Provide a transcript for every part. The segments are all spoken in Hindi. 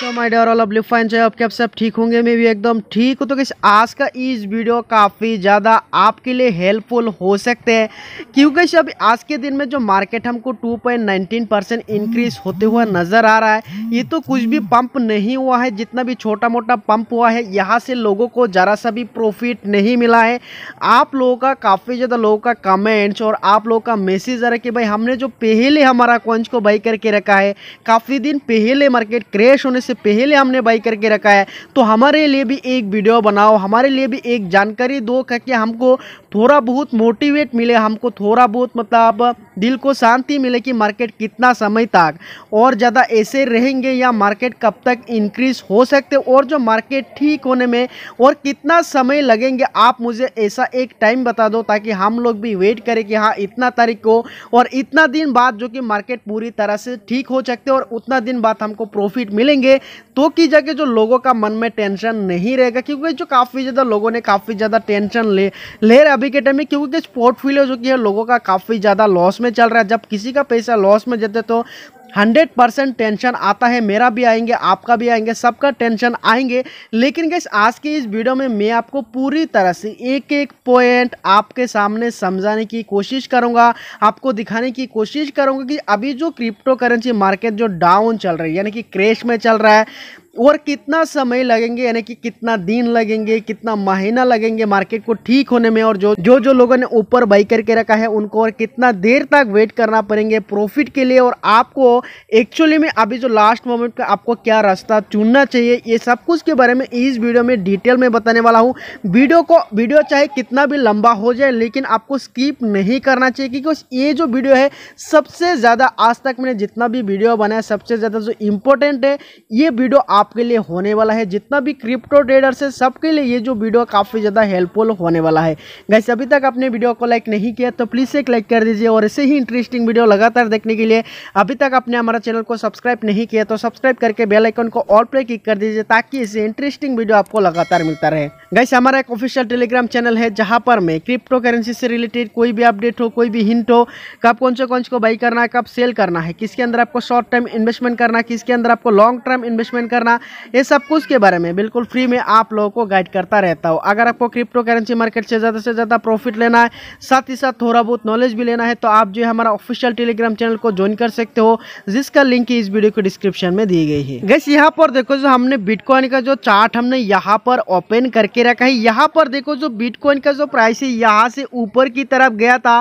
so my dear all lovely fan चाहे आपके आप सब ठीक होंगे मैं भी एकदम ठीक हूँ तो कैसे आज का इस वीडियो काफ़ी ज़्यादा आपके लिए हेल्पफुल हो सकते हैं क्योंकि सब आज के दिन में जो मार्केट हमको 2.19 परसेंट इंक्रीज होते हुए नज़र आ रहा है ये तो कुछ भी पंप नहीं हुआ है जितना भी छोटा मोटा पंप हुआ है यहाँ से लोगों को ज़रा सा भी प्रॉफिट नहीं मिला है आप लोगों का काफ़ी ज़्यादा लोगों का कमेंट्स और आप लोगों का मैसेज आ रहा है कि भाई हमने जो पहले हमारा कॉन्च को बाई करके रखा है काफ़ी दिन पहले मार्केट क्रेश होने से पहले हमने बाई करके रखा है तो हमारे लिए भी एक वीडियो बनाओ हमारे लिए भी एक जानकारी दो ताकि हमको थोड़ा बहुत मोटिवेट मिले हमको थोड़ा बहुत मतलब दिल को शांति मिले कि मार्केट कितना समय तक और ज़्यादा ऐसे रहेंगे या मार्केट कब तक इंक्रीज हो सकते और जो मार्केट ठीक होने में और कितना समय लगेंगे आप मुझे ऐसा एक टाइम बता दो ताकि हम लोग भी वेट करें कि हाँ इतना तारीख को और इतना दिन बाद जो कि मार्केट पूरी तरह से ठीक हो सकते और उतना दिन बाद हमको प्रॉफिट मिलेंगे तो की जगह जो लोगों का मन में टेंशन नहीं रहेगा क्योंकि जो काफ़ी ज़्यादा लोगों ने काफ़ी ज़्यादा टेंशन ले ले रहे अभी के टाइम में क्योंकि पोर्टफोलियो जो कि है लोगों का काफ़ी ज़्यादा लॉस में में चल रहा है जब किसी का पैसा लॉस में जाते तो 100 परसेंट टेंशन आता है मेरा भी आएंगे आपका भी आएंगे सबका टेंशन आएंगे लेकिन गैस आज के इस वीडियो में मैं आपको पूरी तरह से एक एक पॉइंट आपके सामने समझाने की कोशिश करूंगा आपको दिखाने की कोशिश करूंगा कि अभी जो क्रिप्टो करेंसी मार्केट जो डाउन चल रही है यानी कि क्रेश में चल रहा है और कितना समय लगेंगे यानी कि कितना दिन लगेंगे कितना महीना लगेंगे मार्केट को ठीक होने में और जो जो जो लोगों ने ऊपर बाई करके रखा है उनको और कितना देर तक वेट करना पड़ेंगे प्रॉफिट के लिए और आपको एक्चुअली में अभी जो लास्ट मोमेंट का आपको क्या रास्ता चुनना चाहिए ये सब कुछ के बारे में इस वीडियो में डिटेल में बताने वाला हूँ वीडियो को वीडियो चाहे कितना भी लंबा हो जाए लेकिन आपको स्कीप नहीं करना चाहिए क्योंकि ये जो वीडियो है सबसे ज़्यादा आज तक मैंने जितना भी वीडियो बनाया सबसे ज़्यादा जो इम्पोर्टेंट है ये वीडियो आप आपके लिए होने वाला है जितना भी क्रिप्टो ट्रेडर्स है सबके लिए ये जो वीडियो काफ़ी ज़्यादा हेल्पफुल होने वाला है गैस अभी तक आपने वीडियो को लाइक नहीं किया तो प्लीज़ एक लाइक कर दीजिए और ऐसे ही इंटरेस्टिंग वीडियो लगातार देखने के लिए अभी तक आपने हमारा चैनल को सब्सक्राइब नहीं किया तो सब्सक्राइब करके बेलाइकन को ऑल पर क्लिक कर दीजिए ताकि इसे इंटरेस्टिंग वीडियो आपको लगातार मिलता रहे गैस हमारा एक ऑफिशियल टेलीग्राम चैनल है जहाँ पर मैं क्रिप्टो करेंसी से रिलेटेड कोई भी अपडेट हो कोई भी हिंट हो कब कौन से कौन को बाई करना है कब सेल करना है किसके अंदर आपको शॉर्ट टर्म इन्वेस्टमेंट करना किसके अंदर आपको लॉन्ग टर्म इन्वेस्टमेंट करना होगा ये सब कुछ के बारे में बिल्कुल फ्री में आप लोगों को गाइड करता रहता हूँ अगर आपको क्रिप्टो करेंसी मार्केट से ज़्यादा से ज़्यादा प्रॉफिट लेना है साथ ही साथ थोड़ा बहुत नॉलेज भी लेना है तो आप जो है हमारा ऑफिशियल टेलीग्राम चैनल को ज्वाइन कर सकते हो जिसका लिंक इस वीडियो के डिस्क्रिप्शन में दी गई है गैस यहाँ पर देखो जो हमने बिटकॉइन का जो चार्ट हमने यहाँ पर ओपन करके रखा है यहाँ पर देखो जो बिटकॉइन का जो प्राइस है यहाँ से ऊपर की तरफ गया था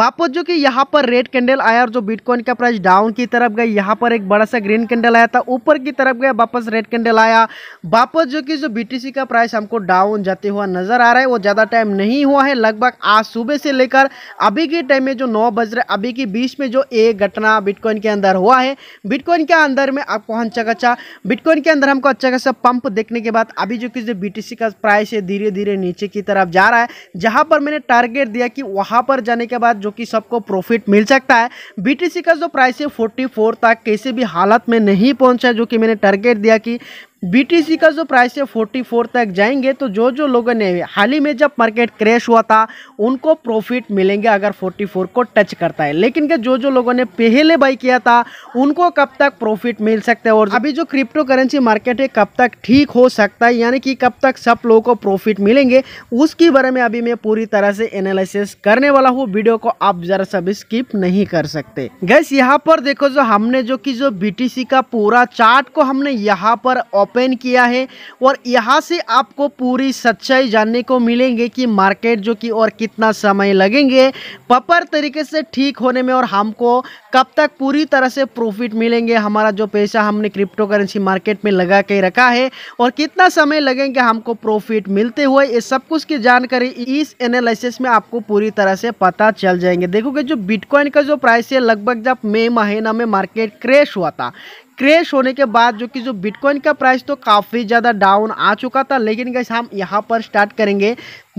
वापस जो कि यहाँ पर रेड कैंडल आया और जो बिटकॉइन का प्राइस डाउन की तरफ गया यहाँ पर एक बड़ा सा ग्रीन कैंडल आया था ऊपर की तरफ गया वापस रेड कैंडल आया वापस जो कि जो बीटीसी का प्राइस हमको डाउन जाते हुआ नजर आ रहा है वो ज़्यादा टाइम नहीं हुआ है लगभग आज सुबह से लेकर अभी के टाइम में जो नौ बज रहे अभी के बीच में जो एक घटना बिटकॉइन के अंदर हुआ है बिटकॉइन के अंदर में आपको अच्छा खासा बिटकॉइन के अंदर हमको अच्छा खासा पंप देखने के बाद अभी जो कि जो बी का प्राइस है धीरे धीरे नीचे की तरफ जा रहा है जहां पर मैंने टारगेट दिया कि वहां पर जाने के बाद जो कि सबको प्रॉफिट मिल सकता है बीटीसी का जो प्राइस है 44 तक कैसे भी हालत में नहीं पहुंचा जो कि मैंने टारगेट दिया कि बीटीसी का जो प्राइस है 44 तक जाएंगे तो जो जो लोगों ने हाल ही में जब मार्केट क्रैश हुआ था उनको प्रॉफिट मिलेंगे अगर 44 को टच करता है लेकिन के जो जो लोगों ने पहले बाई किया था उनको कब तक प्रॉफिट मिल सकता है और अभी जो क्रिप्टो करेंसी मार्केट है कब तक ठीक हो सकता है यानी कि कब तक सब लोगों को प्रॉफिट मिलेंगे उसके बारे में अभी मैं पूरी तरह से एनालिसिस करने वाला हूँ वीडियो को आप जरा सब स्किप नहीं कर सकते गैस यहाँ पर देखो जो हमने जो की जो बी का पूरा चार्ट को हमने यहाँ पर ओपन किया है और यहाँ से आपको पूरी सच्चाई जानने को मिलेंगे कि मार्केट जो कि और कितना समय लगेंगे प्रॉपर तरीके से ठीक होने में और हमको कब तक पूरी तरह से प्रॉफिट मिलेंगे हमारा जो पैसा हमने क्रिप्टो करेंसी मार्केट में लगा के रखा है और कितना समय लगेंगे हमको प्रॉफिट मिलते हुए ये सब कुछ की जानकारी इस एनालिसिस में आपको पूरी तरह से पता चल जाएंगे देखोगे जो बिटकॉइन का जो प्राइस है लगभग जब मई महीना में मार्केट क्रैश हुआ था क्रेश होने के बाद जो कि जो बिटकॉइन का प्राइस तो काफ़ी ज़्यादा डाउन आ चुका था लेकिन गैस हम यहाँ पर स्टार्ट करेंगे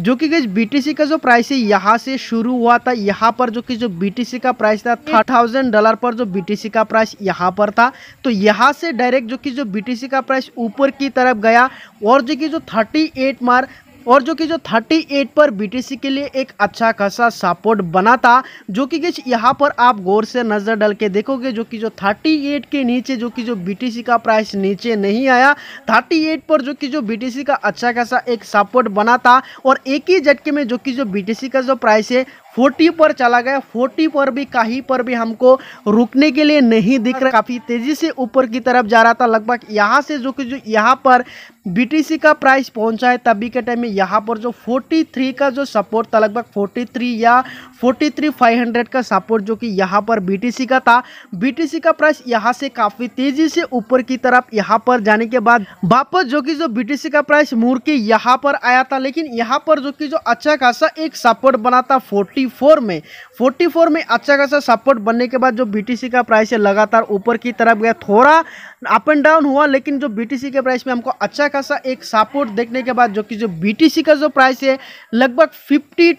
जो कि गैस बीटीसी का जो प्राइस है यहाँ से शुरू हुआ था यहाँ पर जो कि जो बीटीसी का प्राइस था थाउजेंड डॉलर पर जो बीटीसी का प्राइस यहाँ पर था तो यहाँ से डायरेक्ट जो कि जो बीटीसी का प्राइस ऊपर की तरफ गया और जो कि जो थर्टी एट मार और जो कि जो 38 पर बी के लिए एक अच्छा खासा सपोर्ट बना था जो कि किस यहाँ पर आप गौर से नज़र डाल के देखोगे जो कि जो 38 के नीचे जो कि जो बी का प्राइस नीचे नहीं आया 38 पर जो कि जो बी का अच्छा खासा एक सपोर्ट बना था और एक ही झटके में जो कि जो बी का जो प्राइस है फोर्टी पर चला गया फोर्टी पर भी कहीं पर भी हमको रुकने के लिए नहीं दिख रहा काफ़ी तेज़ी से ऊपर की तरफ जा रहा था लगभग यहाँ से जो कि जो यहाँ पर बीटीसी का प्राइस पहुंचा है तभी के टाइम में यहाँ पर जो 43 का जो सपोर्ट था लगभग 43 या 43 500 का सपोर्ट जो कि यहाँ पर बीटीसी का था बीटीसी का प्राइस यहाँ से काफ़ी तेज़ी से ऊपर की तरफ यहाँ पर जाने के बाद वापस जो कि जो बीटीसी का प्राइस मुड़ के यहाँ पर आया था लेकिन यहाँ पर जो कि जो अच्छा खासा एक सपोर्ट बना था फोर्टी 44 में 44 में अच्छा खासा सपोर्ट बनने के बाद जो बीटीसी का प्राइस है लगातार ऊपर की तरफ गया थोड़ा अप एंड डाउन हुआ लेकिन जो बीटीसी के प्राइस में हमको अच्छा खासा एक सपोर्ट देखने के बाद जो कि जो बीटीसी का जो प्राइस है लगभग फिफ्टी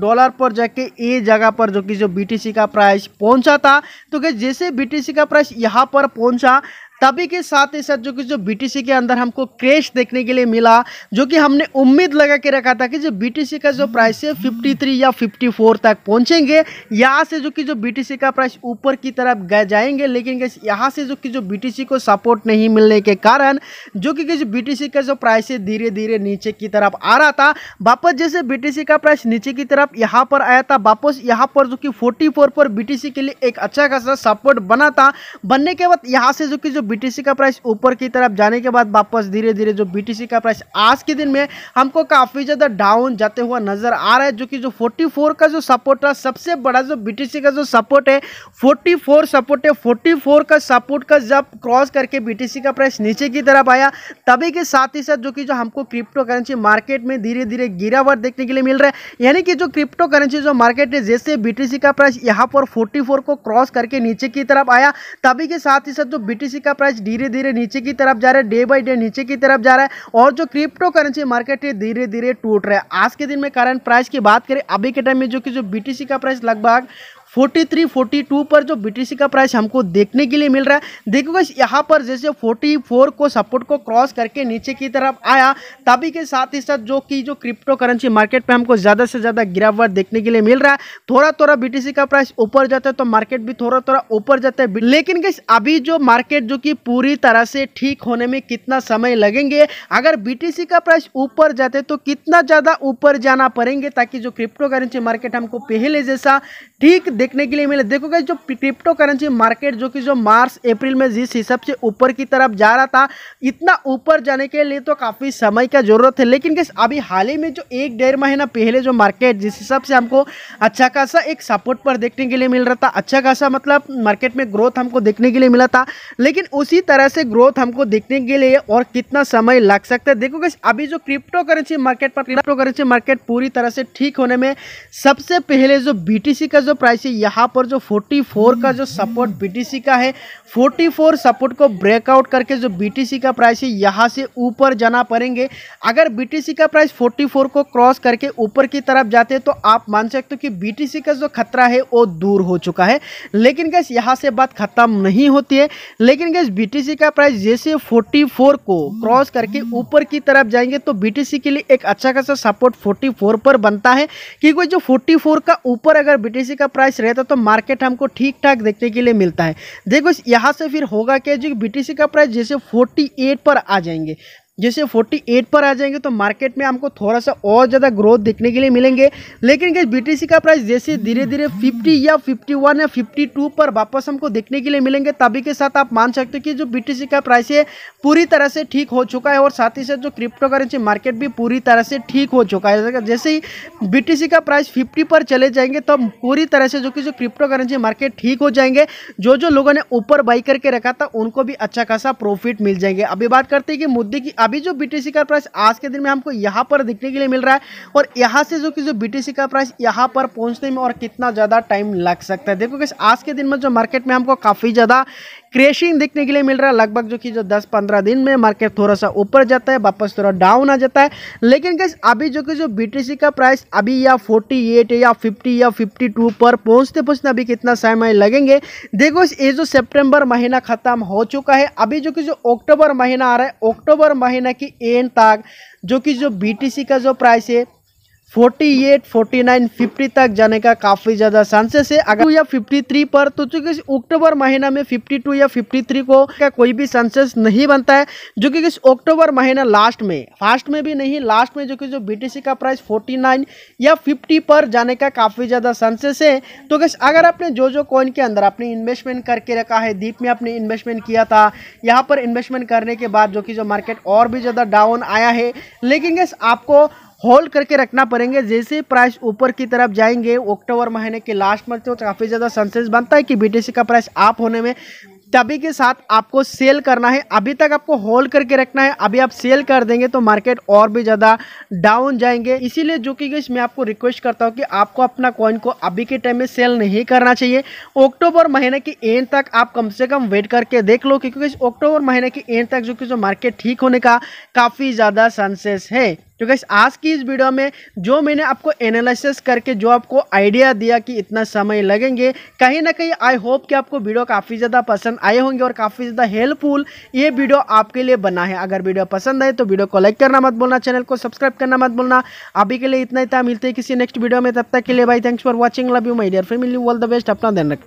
डॉलर पर जाके ये जगह पर जो कि जो बीटीसी का प्राइस पहुंचा था तो क्या जैसे बीटीसी का प्राइस यहाँ पर पहुंचा तभी के साथ ही साथ जो कि जो बीटीसी के अंदर हमको क्रेश देखने के लिए मिला जो कि हमने उम्मीद लगा के रखा था कि जो बीटीसी का जो प्राइस है 53 या 54 तक पहुंचेंगे यहाँ से जो कि जो बीटीसी का प्राइस ऊपर की तरफ गए जाएंगे लेकिन यहाँ से जो कि जो बीटीसी को सपोर्ट नहीं मिलने के कारण जो कि जो बीटीसी का जो प्राइस है धीरे धीरे नीचे की तरफ आ रहा था वापस जैसे बी का प्राइस नीचे की तरफ यहाँ पर आया था वापस यहाँ पर जो कि फोर्टी पर बी के लिए एक अच्छा खासा सपोर्ट बना था बनने के बाद यहाँ से जो कि जो बीटीसी का प्राइस ऊपर की तरफ जाने के बाद वापस धीरे धीरे जो बीटीसी का प्राइस आज के दिन में हमको काफ़ी ज़्यादा डाउन जाते हुआ नजर आ रहा है जो कि जो 44 का जो सपोर्ट रहा सबसे बड़ा जो बीटीसी का जो सपोर्ट है 44 सपोर्ट है 44 का सपोर्ट का जब क्रॉस करके बीटीसी का प्राइस नीचे की तरफ आया तभी के साथ ही साथ जो कि जो हमको क्रिप्टो करेंसी मार्केट में धीरे धीरे गिरावट देखने के लिए मिल रहा है यानी कि जो क्रिप्टो करेंसी जो मार्केट है जैसे बीटीसी का प्राइस यहाँ पर 44 को क्रॉस करके नीचे की तरफ आया तभी के साथ ही साथ जो बीटीसी का प्राइस धीरे धीरे नीचे की तरफ जा रहा है डे बाई डे नीचे की तरफ जा रहा है और जो क्रिप्टो करेंसी मार्केट है धीरे धीरे टूट रहा है आज के दिन में करंट प्राइस की बात करें अभी के टाइम में जो कि जो बीटीसी का प्राइस लगभग 43, 42 पर जो बीटीसी का प्राइस हमको देखने के लिए मिल रहा है देखो बस यहाँ पर जैसे 44 को सपोर्ट को क्रॉस करके नीचे की तरफ आया तभी के साथ ही साथ जो कि जो क्रिप्टो करेंसी मार्केट पे हमको ज़्यादा से ज़्यादा गिरावट देखने के लिए मिल रहा है थोड़ा थोड़ा बीटीसी का प्राइस ऊपर जाता है तो मार्केट भी थोड़ा थोड़ा ऊपर जाता है लेकिन कैसे अभी जो मार्केट जो कि पूरी तरह से ठीक होने में कितना समय लगेंगे अगर बीटीसी का प्राइस ऊपर जाते तो कितना ज़्यादा ऊपर जाना पड़ेंगे ताकि जो क्रिप्टो करेंसी मार्केट हमको पहले जैसा ठीक देखने के लिए मिले देखो गई जो क्रिप्टो करेंसी मार्केट जो कि जो मार्च अप्रैल में जिस हिसाब से ऊपर की तरफ जा रहा था इतना ऊपर जाने के लिए तो काफ़ी समय का जरूरत है लेकिन गैस अभी हाल ही में जो एक डेढ़ महीना पहले जो मार्केट जिस हिसाब से हमको अच्छा खासा एक सपोर्ट पर देखने के लिए मिल रहा था अच्छा खासा मतलब मार्केट में ग्रोथ हमको देखने के लिए मिला था लेकिन उसी तरह से ग्रोथ हमको देखने के लिए और कितना समय लग सकता है देखो गैस अभी जो क्रिप्टो करेंसी मार्केट पर क्रिप्टो करेंसी मार्केट पूरी तरह से ठीक होने में सबसे पहले जो बी का जो प्राइस है यहाँ पर जो 44 का जो सपोर्ट बीटीसी का है 44 सपोर्ट को ब्रेकआउट करके जो बीटीसी का प्राइस है यहाँ से ऊपर जाना पड़ेंगे अगर बीटीसी का प्राइस 44 को क्रॉस करके ऊपर की तरफ जाते हैं तो आप मान सकते हो कि बीटीसी का जो खतरा है वो दूर हो चुका है लेकिन गैस यहाँ से बात ख़त्म नहीं होती है लेकिन गैस बी का प्राइस जैसे फोर्टी को क्रॉस करके ऊपर की तरफ जाएंगे तो बी के लिए एक अच्छा खासा सपोर्ट फोर्टी पर बनता है क्योंकि जो 44 का ऊपर अगर बीटीसी का प्राइस थे तो मार्केट हमको ठीक ठाक देखने के लिए मिलता है देखो यहाँ से फिर होगा क्या जो बी का प्राइस जैसे फोर्टी पर आ जाएंगे जैसे 48 पर आ जाएंगे तो मार्केट में हमको थोड़ा सा और ज़्यादा ग्रोथ देखने के लिए मिलेंगे लेकिन क्या बीटीसी का प्राइस जैसे धीरे धीरे 50 या 51 या 52 पर वापस हमको देखने के लिए मिलेंगे तभी के साथ आप मान सकते हो कि जो बीटीसी का प्राइस है पूरी तरह से ठीक हो चुका है और साथ ही साथ जो क्रिप्टो करेंसी मार्केट भी पूरी तरह से ठीक हो चुका है जैसे ही बी का प्राइस फिफ्टी पर चले जाएंगे तो पूरी तरह से जो कि जो क्रिप्टो करेंसी मार्केट ठीक हो जाएंगे जो जो लोगों ने ऊपर बाई करके रखा था उनको भी अच्छा खासा प्रॉफिट मिल जाएंगे अभी बात करते हैं कि मुद्दे की अभी जो बीटीसी का प्राइस आज के दिन में हमको यहाँ पर दिखने के लिए मिल रहा है और यहाँ से जो कि जो बीटीसी का प्राइस यहाँ पर पहुँचने में और कितना ज़्यादा टाइम लग सकता है देखो कि आज के दिन में जो मार्केट में हमको काफ़ी ज़्यादा क्रेशिंग देखने के लिए मिल रहा है लगभग जो कि जो 10-15 दिन में मार्केट थोड़ा सा ऊपर जाता है वापस थोड़ा डाउन आ जाता है लेकिन गैस अभी जो कि जो बी का प्राइस अभी या 48 या 50 या 52 पर पहुंचते पहुंचते अभी कितना समय लगेंगे देखो ये जो सेप्टेम्बर महीना ख़त्म हो चुका है अभी जो कि जो अक्टूबर महीना आ रहा है अक्टूबर महीना की एंड तक जो कि जो बी का जो प्राइस है 48, 49, 50 तक जाने का काफ़ी ज़्यादा चांसेस है अगर या 53 पर तो चूँकि अक्टूबर महीना में 52 या 53 को का कोई भी चांसेस नहीं बनता है जो कि अक्टूबर महीना लास्ट में फास्ट में भी नहीं लास्ट में जो कि जो बीटीसी का प्राइस 49 या 50 पर जाने का काफ़ी ज़्यादा चांसेस है तो कैसे अगर आपने जो जो कॉइन के अंदर आपने इन्वेस्टमेंट करके रखा है दीप में आपने इन्वेस्टमेंट किया था यहाँ पर इन्वेस्टमेंट करने के बाद जो कि जो मार्केट और भी ज़्यादा डाउन आया है लेकिन कैसे आपको होल्ड करके रखना पड़ेंगे जैसे प्राइस ऊपर की तरफ जाएंगे अक्टूबर महीने के लास्ट में तो काफ़ी ज़्यादा सेंसेस बनता है कि बी का प्राइस आप होने में तभी के साथ आपको सेल करना है अभी तक आपको होल्ड करके रखना है अभी आप सेल कर देंगे तो मार्केट और भी ज़्यादा डाउन जाएंगे इसीलिए जो कि मैं आपको रिक्वेस्ट करता हूँ कि आपको अपना कॉइन को अभी के टाइम में सेल नहीं करना चाहिए अक्टूबर महीने की एंड तक आप कम से कम वेट करके देख लो क्योंकि अक्टूबर महीने की एंड तक जो कि जो मार्केट ठीक होने का काफ़ी ज़्यादा चांसेस है तो गैस आज की इस वीडियो में जो मैंने आपको एनालिसिस करके जो आपको आइडिया दिया कि इतना समय लगेंगे कहीं ना कहीं आई होप कि आपको वीडियो काफ़ी ज़्यादा पसंद आए होंगे और काफ़ी ज़्यादा हेल्पफुल ये वीडियो आपके लिए बना है अगर वीडियो पसंद आए तो वीडियो को लाइक करना मत बोलना चैनल को सब्सक्राइब करना मत बोलना अभी के लिए इतना ही था मिलते हैं किसी नेक्स्ट वीडियो में तब तक के लिए भाई thanks for watching love you my dear family all the best अपना ध्यान रख